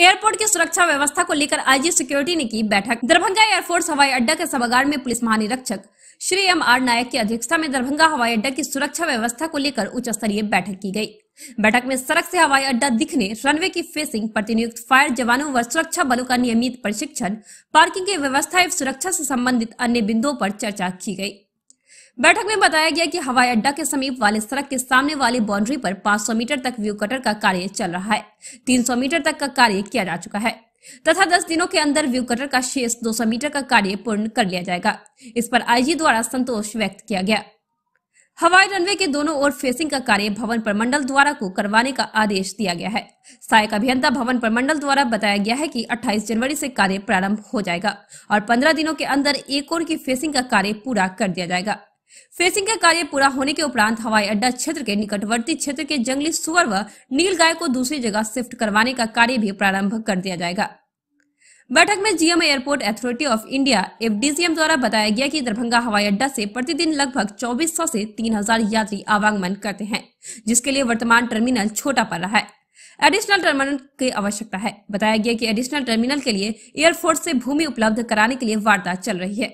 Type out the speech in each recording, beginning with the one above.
airport की सुरक्षा व्यवस्था को लेकर आईजी सिक्योरिटी ने की बैठक दरभंगा एयरफोर्स हवाई अड्डा के सभागार में पुलिस महानिरीक्षक श्री एम आर नायक की अध्यक्षता में दरभंगा हवाई अड्डा की सुरक्षा व्यवस्था को लेकर उच्च स्तरीय बैठक की गई बैठक में सड़क से हवाई अड्डा दिखने रनवे की फेसिंग प्रतिनियुक्त फायर जवानों व सुरक्षा बलों का नियमित प्रशिक्षण पार्किंग की व्यवस्था एवं सुरक्षा से संबंधित अन्य बिंदुओं पर चर्चा की गई बैठक में बताया गया कि हवाई अड्डा के समीप वाले सड़क के सामने वाली बाउंड्री पर 500 मीटर तक व्यू कटर का कार्य चल रहा है 300 मीटर तक का कार्य किया जा चुका है तथा 10 दिनों के अंदर व्यू कटर का शेष 200 मीटर का कार्य पूर्ण कर लिया जाएगा इस पर आईजी द्वारा संतोष व्यक्त किया गया हवाई रनवे के दोनों ओर फेसिंग का कार्य भवन प्रमंडल द्वारा को करवाने का आदेश दिया गया है सहायक अभियंता भवन प्रमंडल द्वारा बताया गया है कि 28 जनवरी से कार्य प्रारंभ हो जाएगा और 15 दिनों के अंदर एक ओर की फेसिंग का कार्य पूरा कर दिया जाएगा फेसिंग का कार्य पूरा होने के उपरांत हवाई अड्डा क्षेत्र के निकटवर्ती क्षेत्र के जंगली सुअर व नील गाय को दूसरी जगह शिफ्ट करवाने का कार्य भी प्रारंभ कर दिया जाएगा बैठक में GM airport authority of India FDCM द्वारा बताया गया कि दरभंगा हवाई अड्डा से प्रतिदिन लगभग 2400 से 3000 यात्री आवागमन करते हैं जिसके लिए वर्तमान टर्मिनल छोटा पड़ रहा है एडिशनल टर्मिनल की आवश्यकता है बताया गया कि एडिशनल टर्मिनल के लिए एयरफोर्स से भूमि उपलब्ध कराने के लिए वार्ता चल रही है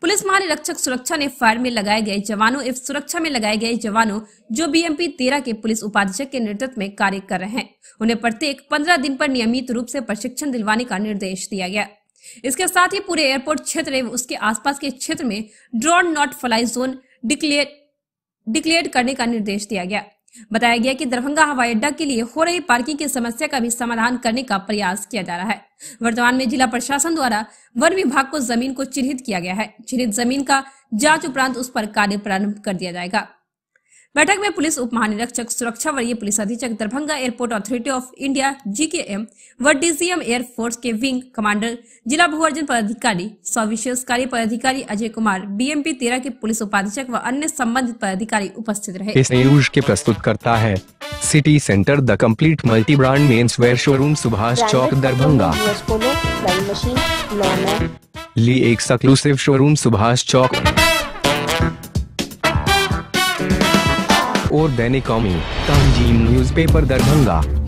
पुलिस महानिरीक्षक सुरक्षा ने फायर में लगाए गए जवानों एवं सुरक्षा में लगाए गए जवानों जो बीएमपी तेरह के पुलिस उपाधीक्षक के नेतृत्व में कार्य कर रहे हैं उन्हें प्रत्येक पंद्रह दिन पर नियमित रूप से प्रशिक्षण दिलवाने का निर्देश दिया गया इसके साथ ही पूरे एयरपोर्ट क्षेत्र एवं उसके आसपास के क्षेत्र में drone not fly zone declare declare करने का निर्देश दिया गया बताया गया कि दरभंगा हवाई अड्डा के लिए हो रही पार्किंग की समस्या का भी समाधान करने का प्रयास किया जा रहा है वर्तमान में जिला प्रशासन द्वारा वन विभाग को जमीन को चिन्हित किया गया है चिन्हित जमीन का जांच उपरांत उस पर कार्य प्रारंभ कर दिया जाएगा बैठक में पुलिस उप महानिरीक्षक सुरक्षा वरीय पुलिस अधीक्षक Darbhanga airport authority of India GKM व डीसीएम एयरफोर्स के विंग कमांडर जिला भूअर्जन पदाधिकारी सविशेष कार्य पदाधिकारी अजय कुमार बीएमपी तेरह के पुलिस उपाधीक्षक व अन्य संबंधित पदाधिकारी उपस्थित रहे इस न्यूज के प्रस्तुत करता है city centre the complete multi brand men's wear showroom Subhash Chowk Darbhanga ली एक सक्लूसिव शोरूम सुभाष चौक और दैनिक कौमी तंजीम न्यूज़पेपर दरभंगा